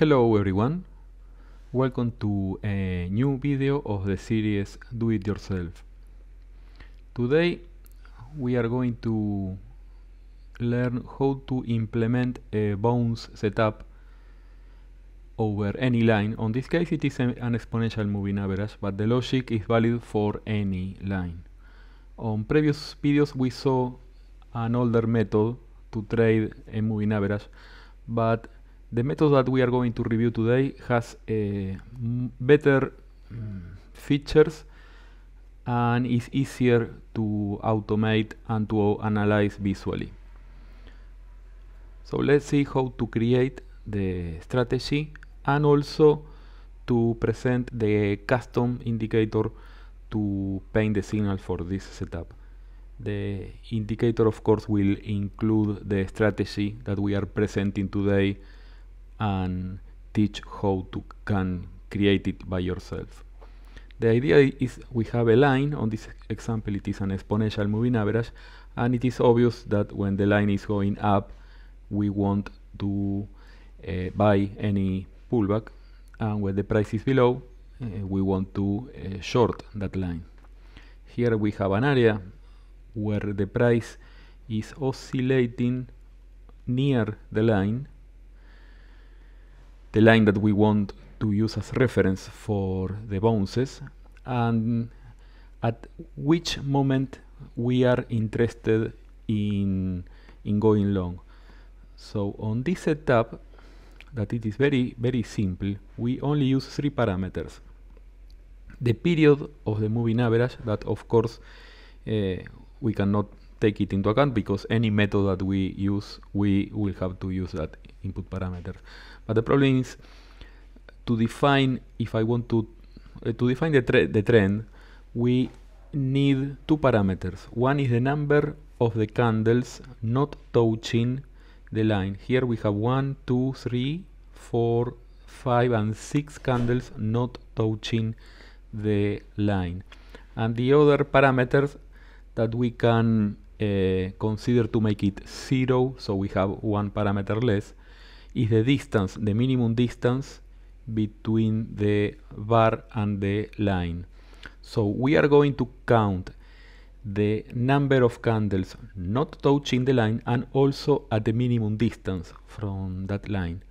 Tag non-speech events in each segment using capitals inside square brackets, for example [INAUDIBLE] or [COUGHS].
Hello everyone, welcome to a new video of the series Do It Yourself. Today we are going to learn how to implement a bounce setup over any line. On this case it is an exponential moving average, but the logic is valid for any line. On previous videos we saw an older method to trade a moving average, but the method that we are going to review today has eh, better mm, features and is easier to automate and to analyze visually. So let's see how to create the strategy and also to present the custom indicator to paint the signal for this setup. The indicator of course will include the strategy that we are presenting today and teach how to can create it by yourself. The idea is we have a line, on this example it is an exponential moving average, and it is obvious that when the line is going up, we want to uh, buy any pullback, and when the price is below, uh, we want to uh, short that line. Here we have an area where the price is oscillating near the line the line that we want to use as reference for the bounces and at which moment we are interested in, in going long. So on this setup, that it is very, very simple, we only use three parameters. The period of the moving average, that of course uh, we cannot take it into account because any method that we use, we will have to use that input parameter. But the problem is to define if I want to uh, to define the, the trend, we need two parameters. One is the number of the candles not touching the line. Here we have one, two, three, four, five, and six candles not touching the line. And the other parameters that we can Eh, consider to make it zero, so we have one parameter less, is the distance, the minimum distance between the bar and the line. So we are going to count the number of candles not touching the line and also at the minimum distance from that line.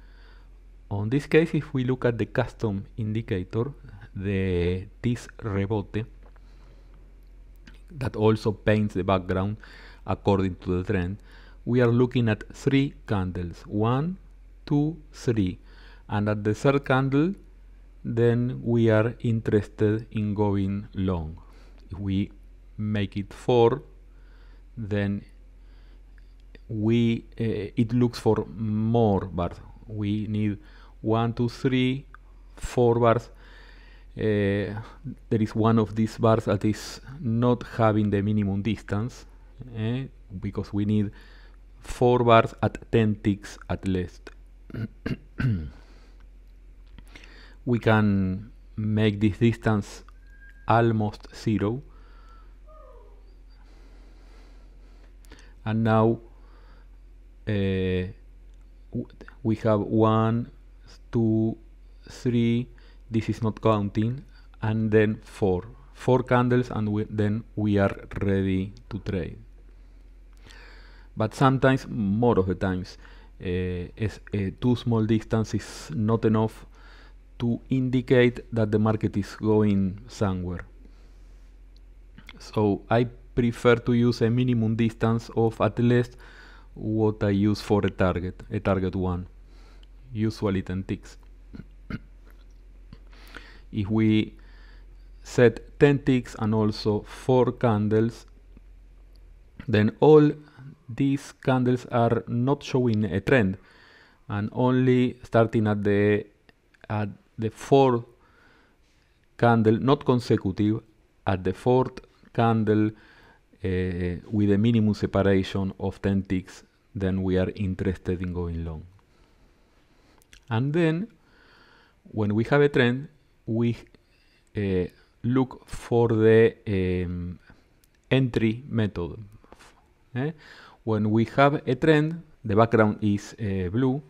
On this case, if we look at the custom indicator, the this rebote, that also paints the background according to the trend, we are looking at three candles, one, two, three. And at the third candle, then we are interested in going long. If we make it four, then we uh, it looks for more bars. We need one, two, three, four bars, Eh, there is one of these bars that is not having the minimum distance eh? because we need four bars at 10 ticks at least. [COUGHS] we can make this distance almost zero. And now uh, we have one, two, three, this is not counting and then four four candles and we, then we are ready to trade but sometimes more of the times uh, eh, is, eh, too small distance is not enough to indicate that the market is going somewhere so I prefer to use a minimum distance of at least what I use for a target, a target one, usually 10 ticks if we set 10 ticks and also 4 candles then all these candles are not showing a trend and only starting at the at the fourth candle not consecutive at the fourth candle uh, with a minimum separation of 10 ticks then we are interested in going long and then when we have a trend we uh, look for the um, entry method. Eh? When we have a trend, the background is uh, blue.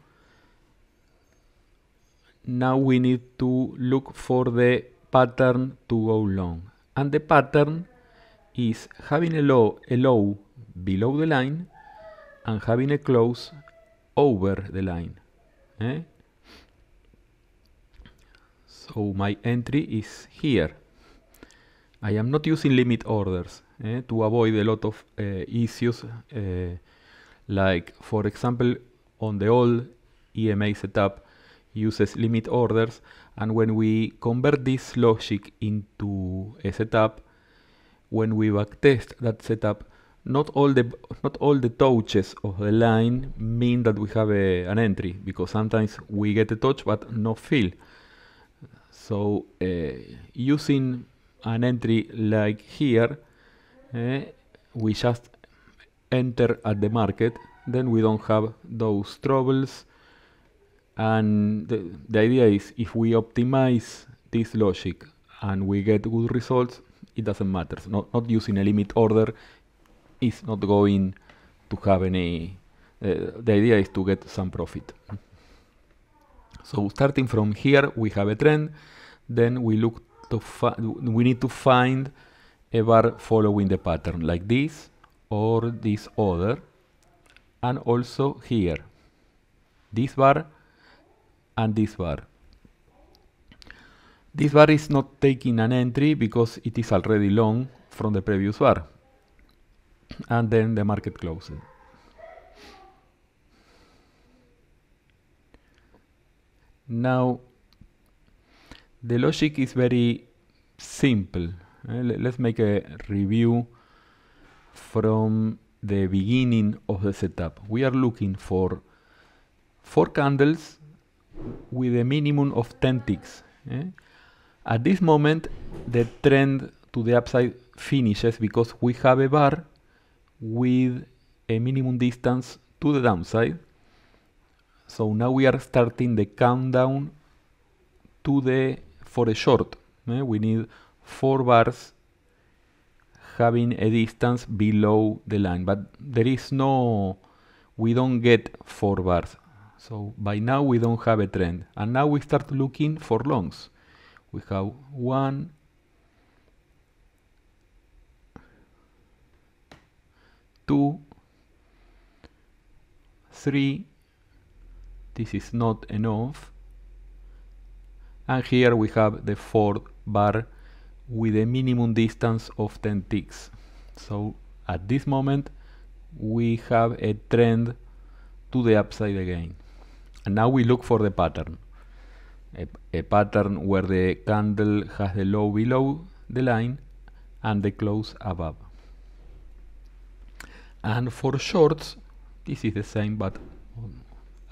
Now we need to look for the pattern to go long. And the pattern is having a low, a low below the line and having a close over the line. So my entry is here. I am not using limit orders eh, to avoid a lot of uh, issues uh, like for example on the old EMA setup uses limit orders and when we convert this logic into a setup when we backtest that setup not all the not all the touches of the line mean that we have a, eh, an entry because sometimes we get a touch but no fill so eh, using an entry like here, eh, we just enter at the market, then we don't have those troubles. And the, the idea is if we optimize this logic and we get good results, it doesn't matter. So not, not using a limit order is not going to have any... Uh, the idea is to get some profit. So starting from here, we have a trend. Then we look to we need to find a bar following the pattern, like this or this other, and also here, this bar and this bar. This bar is not taking an entry because it is already long from the previous bar. And then the market closes. Now, the logic is very simple. Eh? Let's make a review from the beginning of the setup. We are looking for four candles with a minimum of 10 ticks. Eh? At this moment, the trend to the upside finishes because we have a bar with a minimum distance to the downside so now we are starting the countdown to the for a short. Eh? We need four bars having a distance below the line, but there is no, we don't get four bars. So by now we don't have a trend. And now we start looking for longs. We have one, two, three, this is not enough and here we have the fourth bar with a minimum distance of 10 ticks so at this moment we have a trend to the upside again and now we look for the pattern a, a pattern where the candle has the low below the line and the close above and for shorts this is the same but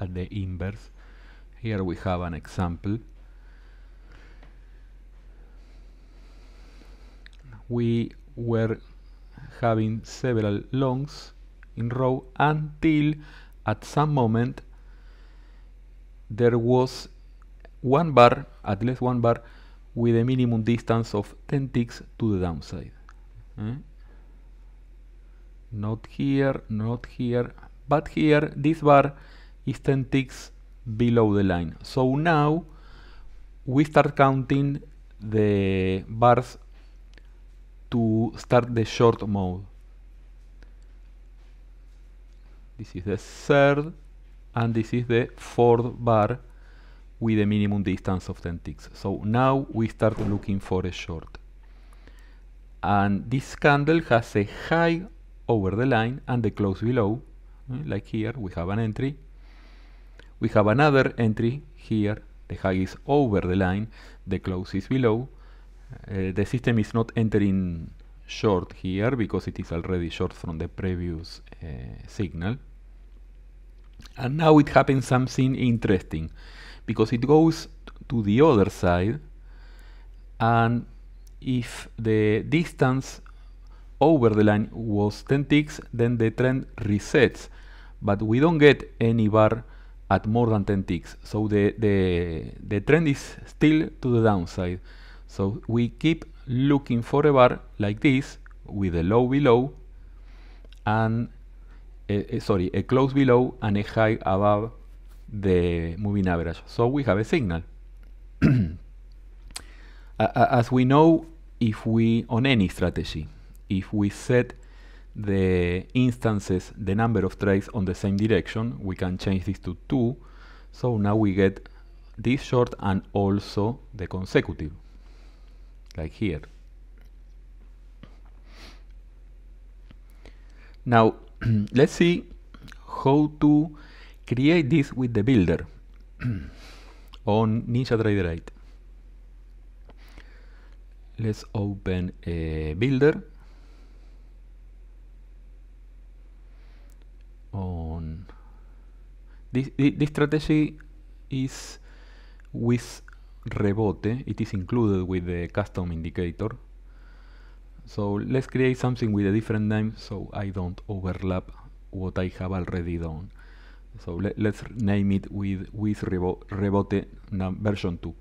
at the inverse. Here we have an example. We were having several longs in row until at some moment there was one bar, at least one bar, with a minimum distance of 10 ticks to the downside. Eh? Not here, not here, but here this bar is 10 ticks below the line. So now we start counting the bars to start the short mode. This is the third and this is the fourth bar with a minimum distance of 10 ticks. So now we start looking for a short. And this candle has a high over the line and the close below. Eh, like here we have an entry we have another entry here the high is over the line the close is below uh, the system is not entering short here because it is already short from the previous uh, signal and now it happens something interesting because it goes to the other side and if the distance over the line was 10 ticks then the trend resets but we don't get any bar at more than 10 ticks. So the, the, the trend is still to the downside. So we keep looking for a bar like this with a low below and a, a, sorry, a close below and a high above the moving average. So we have a signal. [CLEARS THROAT] As we know, if we, on any strategy, if we set the instances, the number of trades on the same direction. We can change this to 2. So now we get this short and also the consecutive, like here. Now, [CLEARS THROAT] let's see how to create this with the builder [CLEARS THROAT] on NinjaTrader 8. Let's open a builder on this, this strategy is with rebote it is included with the custom indicator so let's create something with a different name so I don't overlap what I have already done so let, us name it with with rebote version 2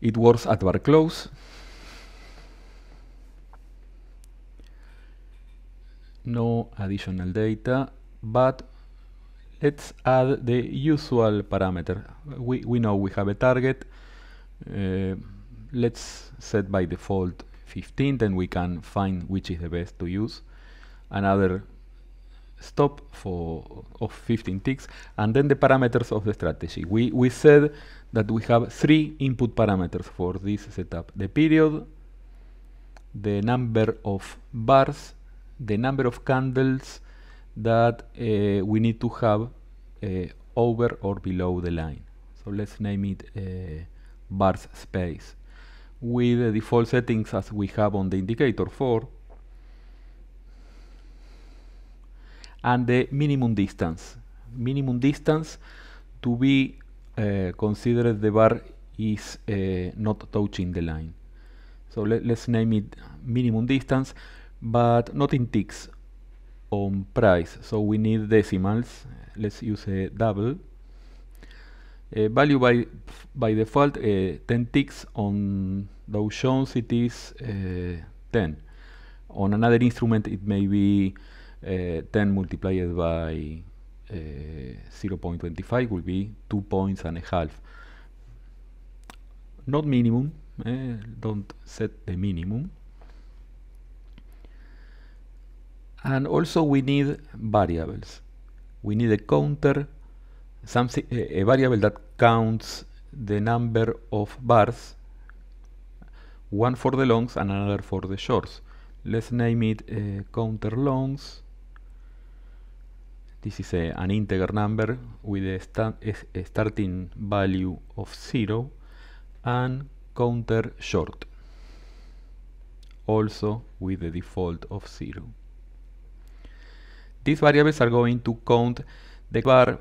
it works at bar close no additional data, but let's add the usual parameter. We, we know we have a target. Uh, let's set by default 15, then we can find which is the best to use. Another stop for of 15 ticks, and then the parameters of the strategy. We, we said that we have three input parameters for this setup. The period, the number of bars, the number of candles that uh, we need to have uh, over or below the line. So let's name it uh, eh, bars space with the default settings as we have on the indicator 4 and the minimum distance. Minimum distance to be considered the bar is not touching the line. So let's name it minimum distance but not in ticks on price so we need decimals let's use a double uh, value by by default uh, 10 ticks on Dow Jones it is uh, 10 on another instrument it may be uh, 10 multiplied by uh, 0.25 will be 2 points and a half not minimum eh, don't set the minimum and also we need variables. We need a counter, something, a variable that counts the number of bars, one for the longs and another for the shorts. Let's name it uh, counter longs. This is a, an integer number with a, sta a starting value of 0 and counter short also with the default of 0 these variables are going to count the bar uh,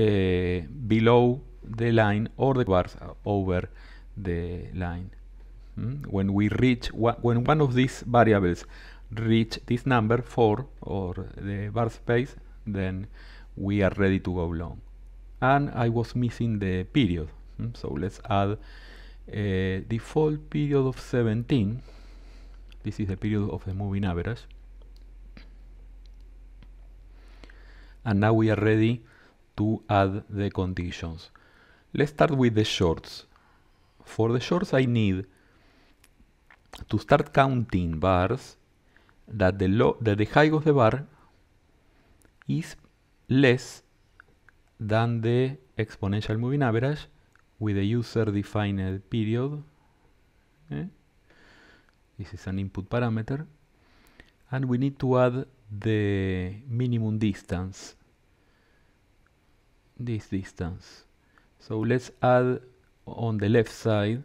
eh, below the line or the bars over the line. Mm? When we reach when one of these variables reach this number 4 or the bar space, then we are ready to go long. And I was missing the period, mm? so let's add a eh, default period of 17. This is the period of the moving average. and now we are ready to add the conditions. Let's start with the shorts. For the shorts I need to start counting bars that the, low, that the height of the bar is less than the exponential moving average with a user defined period. Eh? This is an input parameter. And we need to add the minimum distance this distance so let's add on the left side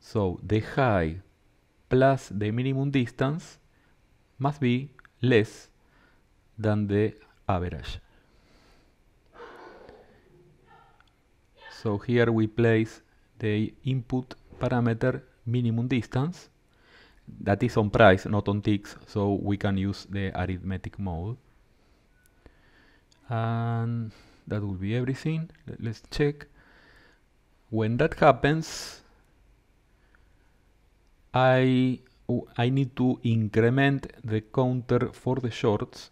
so the height plus the minimum distance must be less than the average so here we place the input parameter minimum distance that is on price, not on ticks, so we can use the arithmetic mode. And that will be everything. Let's check. When that happens, I I need to increment the counter for the shorts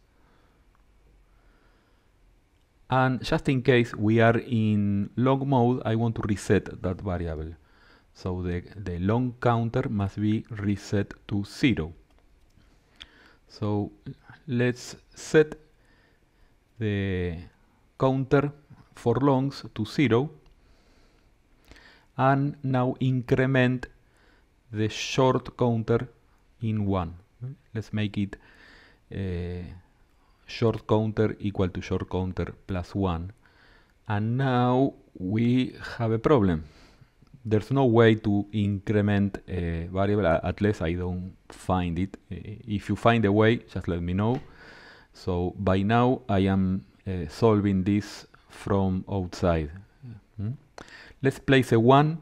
and just in case we are in log mode I want to reset that variable so the, the long counter must be reset to zero. So let's set the counter for longs to zero and now increment the short counter in one. Let's make it uh, short counter equal to short counter plus one. And now we have a problem there's no way to increment eh, a variable, at least I don't find it. Eh, if you find a way, just let me know. So by now I am uh, solving this from outside. Mm -hmm. Let's place a 1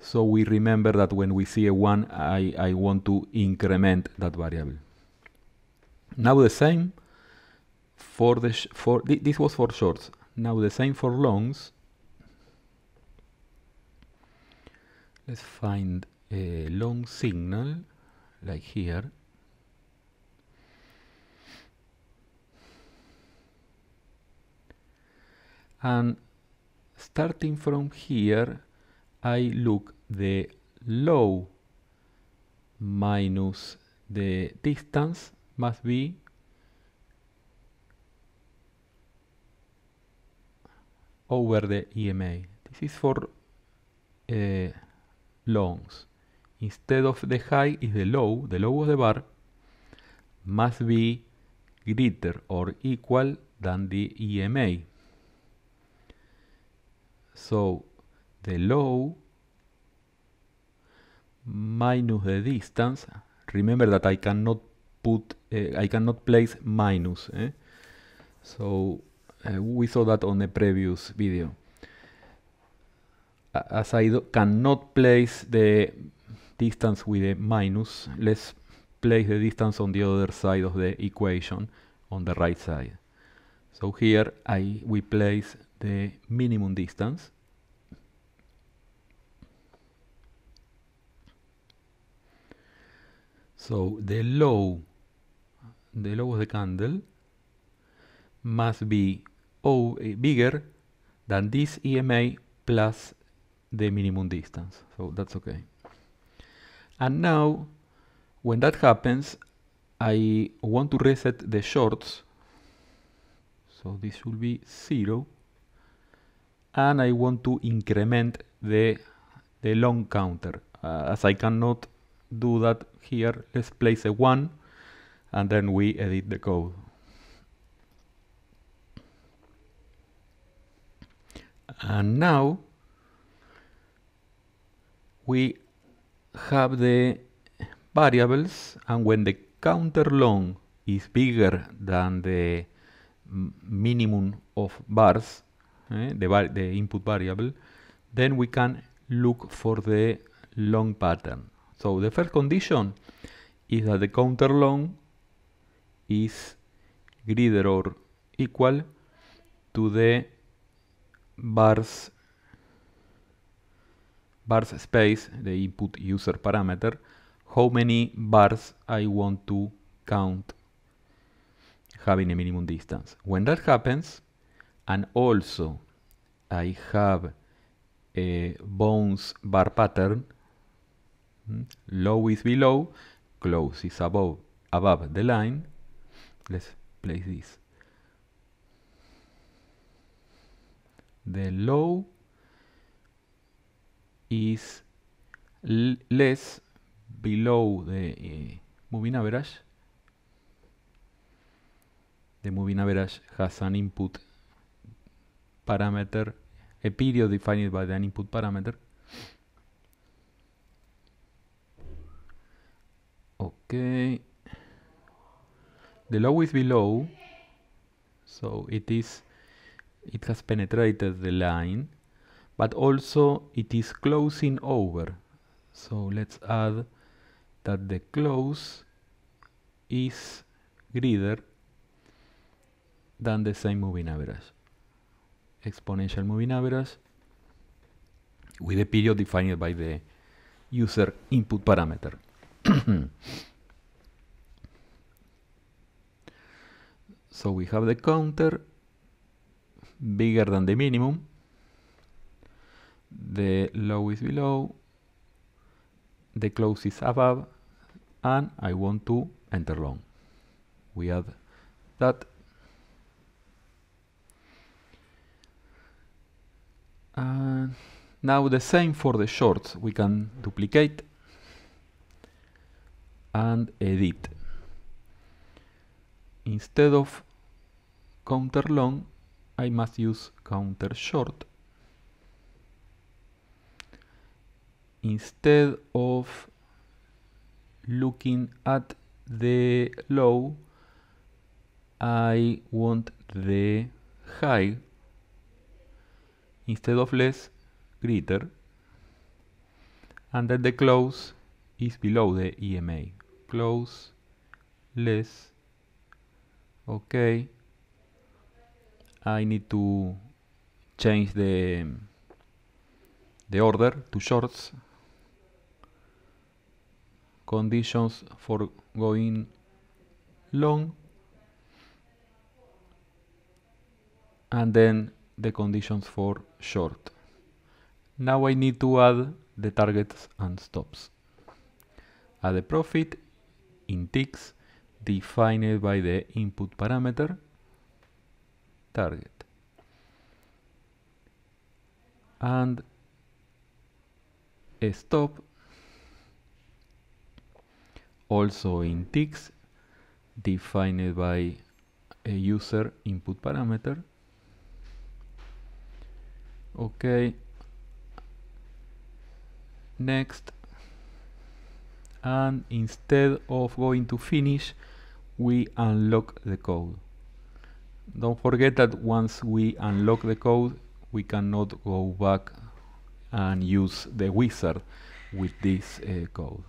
so we remember that when we see a 1 I, I want to increment that variable. Now the same for the for th this was for shorts. Now the same for longs let's find a long signal like here and starting from here I look the low minus the distance must be over the EMA. This is for uh, longs. Instead of the high is the low, the low of the bar must be greater or equal than the EMA. So the low minus the distance, remember that I cannot put, uh, I cannot place minus. Eh? So uh, we saw that on the previous video as I do, cannot place the distance with a minus, let's place the distance on the other side of the equation, on the right side. So here I we place the minimum distance. So the low, the low of the candle must be o eh, bigger than this EMA plus the minimum distance. So that's okay. And now, when that happens, I want to reset the shorts. So this will be zero. And I want to increment the, the long counter. Uh, as I cannot do that here, let's place a one and then we edit the code. And now we have the variables and when the counter long is bigger than the minimum of bars, eh, the, the input variable, then we can look for the long pattern. So the first condition is that the counter long is greater or equal to the bars bars space, the input user parameter, how many bars I want to count having a minimum distance. When that happens, and also I have a bounce bar pattern, hmm, low is below, close is above, above the line, let's place this. The low is less below the eh, moving average, the moving average has an input parameter, a period defined by an input parameter. Okay. The low is below, so it is it has penetrated the line but also it is closing over so let's add that the close is greater than the same moving average exponential moving average with a period defined by the user input parameter [COUGHS] so we have the counter bigger than the minimum the low is below, the close is above, and I want to enter long. We add that. And now the same for the shorts. We can duplicate and edit. Instead of counter long, I must use counter short instead of looking at the low I want the high instead of less greater and that the close is below the EMA close less okay I need to change the the order to shorts conditions for going long and then the conditions for short. Now I need to add the targets and stops. Add a profit in ticks defined by the input parameter target. And a stop also in ticks defined by a user input parameter okay next and instead of going to finish we unlock the code don't forget that once we unlock the code we cannot go back and use the wizard with this uh, code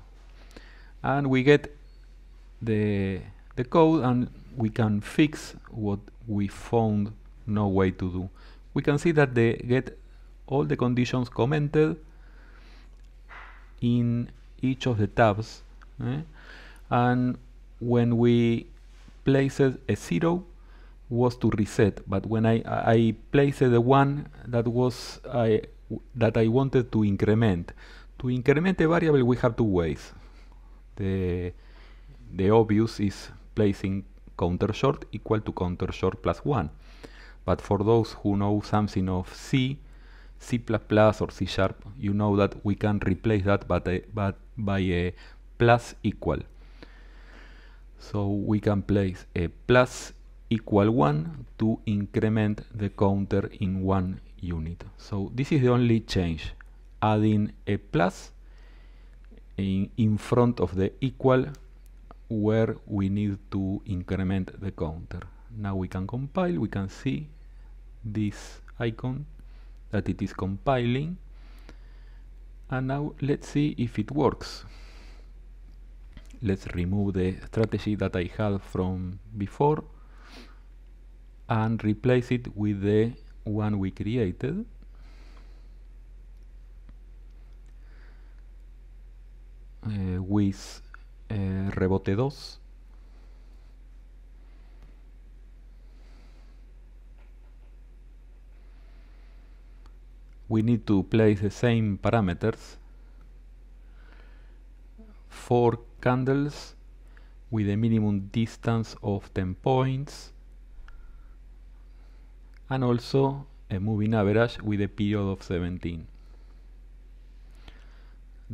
and we get the, the code and we can fix what we found no way to do. We can see that they get all the conditions commented in each of the tabs eh? and when we placed a zero was to reset but when I, I placed the one that was I that I wanted to increment to increment a variable we have two ways the, the obvious is placing counter short equal to counter short plus 1. But for those who know something of C, C++ or C sharp, you know that we can replace that but but by a plus equal. So we can place a plus equal 1 to increment the counter in one unit. So this is the only change, adding a plus in, in front of the equal where we need to increment the counter. Now we can compile, we can see this icon that it is compiling and now let's see if it works. Let's remove the strategy that I had from before and replace it with the one we created eh, with eh, rebote 2 we need to place the same parameters four candles with a minimum distance of 10 points and also a moving average with a period of 17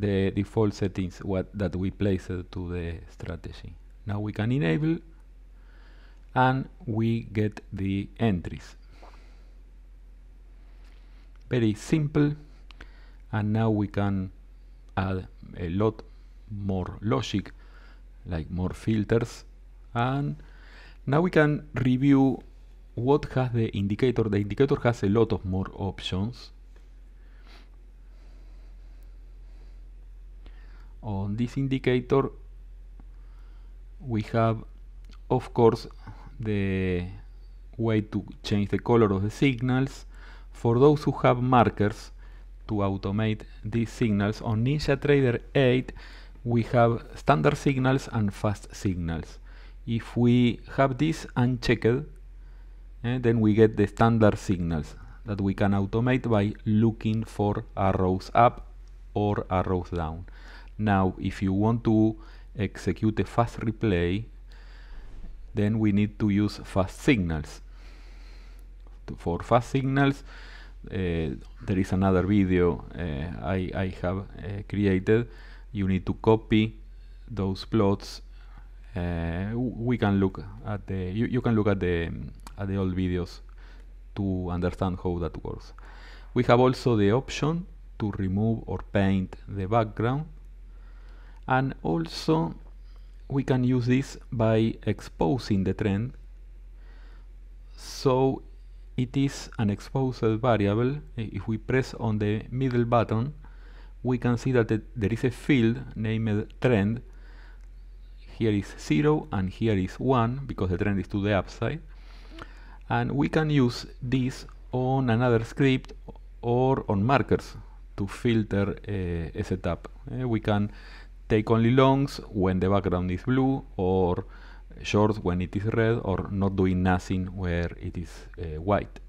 the default settings what that we placed to the strategy. Now we can enable and we get the entries. Very simple and now we can add a lot more logic like more filters and now we can review what has the indicator. The indicator has a lot of more options on this indicator we have of course the way to change the color of the signals for those who have markers to automate these signals on NinjaTrader 8 we have standard signals and fast signals if we have this unchecked eh, then we get the standard signals that we can automate by looking for arrows up or arrows down now, if you want to execute a fast replay, then we need to use fast signals. For fast signals, uh, there is another video uh, I, I, have uh, created. You need to copy those plots. Uh, we can look at the you, you can look at the at the old videos to understand how that works. We have also the option to remove or paint the background and also we can use this by exposing the trend so it is an exposed variable if we press on the middle button we can see that there is a field named trend here is 0 and here is 1 because the trend is to the upside and we can use this on another script or on markers to filter uh, a setup uh, we can Take Only Longs When the Background is Blue, or Shorts When it is Red, or Not Doing Nothing Where it is uh, White.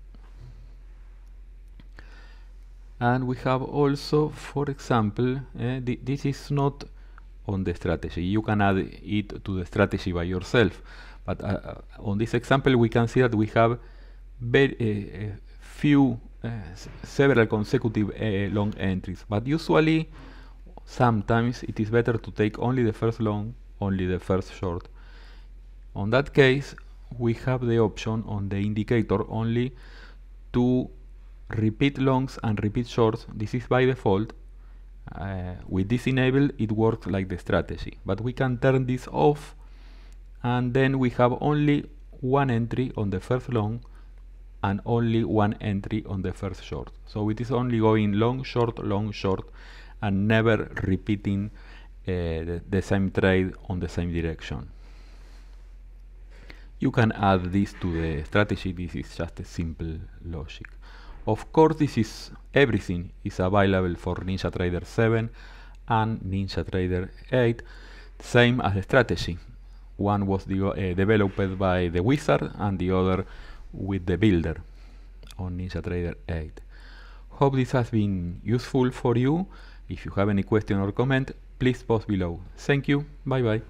And we have also, for example, uh, eh, th this is not on the strategy. You can add it to the strategy by yourself. But uh, uh on this example, we can see that we have very eh, few, several consecutive long entries. But usually, Sometimes it is better to take only the first long, only the first short. On that case, we have the option on the indicator only to repeat longs and repeat shorts. This is by default. Uh, with this enabled, it works like the strategy. But we can turn this off and then we have only one entry on the first long and only one entry on the first short. So it is only going long, short, long, short and never repeating uh, the, the same trade on the same direction. You can add this to the strategy, this is just a simple logic. Of course, this is everything is available for NinjaTrader 7 and NinjaTrader 8, same as the strategy. One was de uh, developed by the wizard and the other with the builder on NinjaTrader 8. Hope this has been useful for you. If you have any question or comment, please post below. Thank you. Bye bye.